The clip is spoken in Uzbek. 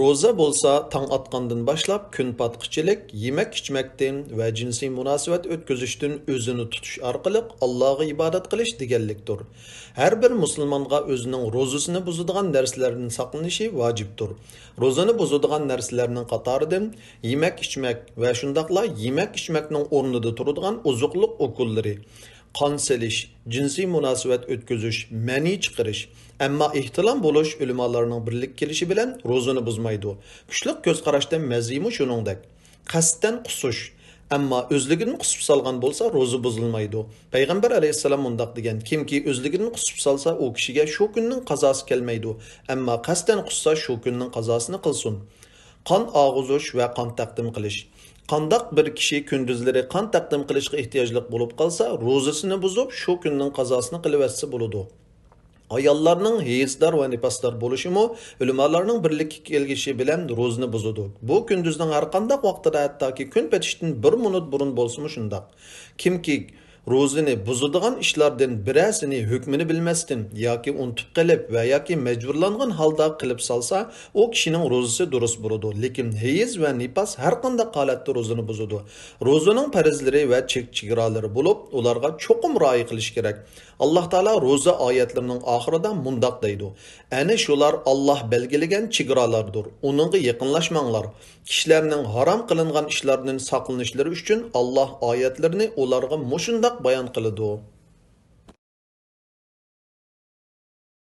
ro'za bo'lsa tong otgandan boshlab kun patqichilik yemak ichmakdan va jinsiy munosabat o'tkazishdan o'zini tutish orqali allohga ibodat qilish deganlikdir har bir musulmonga o'zining ro'zasini buzadigan narsalardan saqlanishi vojibdir ro'zani buzadigan narsalarning qatoridan yemak ichmak va shundoqla yemak ichmakning o'rnida turadigan ozuqliq okullari qon selish jinsiy munosabat o'tkazish mani chiqarish ammo ehtilom bo'lish ulamolarning birlik kelishi bilan ro'zini buzmaydi kuchliq ko'z qarashdan mazimi shuningdek qasddan qusish ammo o'zligini qusib solgan bo'lsa ro'zi buzilmaydi payg'ambar alayhissalom mundoq degan kimki o'zligini qusib solsa u kishiga shu kunning qazosi kelmaydi ammo qasddan qussa shu kunning qazosini qilsin qon og'izish va qon taqdim qilish qandoq bir kishi kunduzlari qon taqdim qilishga ehtiyojli bo'lib qolsa ro'zasini buzib shu kunning qazosini qilivatsa bo'ladi ayollarning heyizdor va nifasdor bo'lishimi ulamolarning birlikka kelgishi bilan ro'zni buzadi bu kunduzning har qanday vaqtida hattoki kun petishdan bir minut burun bo'lsinmi shundoq kimki ro'zini buzadigan ishlardan birasini hukmini bilmasdan yoki unutib qilib veya ki majburlangan halda qilib salsa o kişinin ro'zisi durust burudu. lekin heyiz ve nipas her kanda holatda ro'zini buzudu. ro'zining farzlari ve chek chegaralari bo'lib ularga cho'qim rioya qilish kerak alloh taolo ro'za oyatlarining oxirida mundoq deydi ana shular olloh belgilagan chegaralardir uningga yaqinlashmanglar kishilarning harom qilingan ishlardan saqlanishlari uchun olloh oyatlarini ularga mushundoq بينقلدوا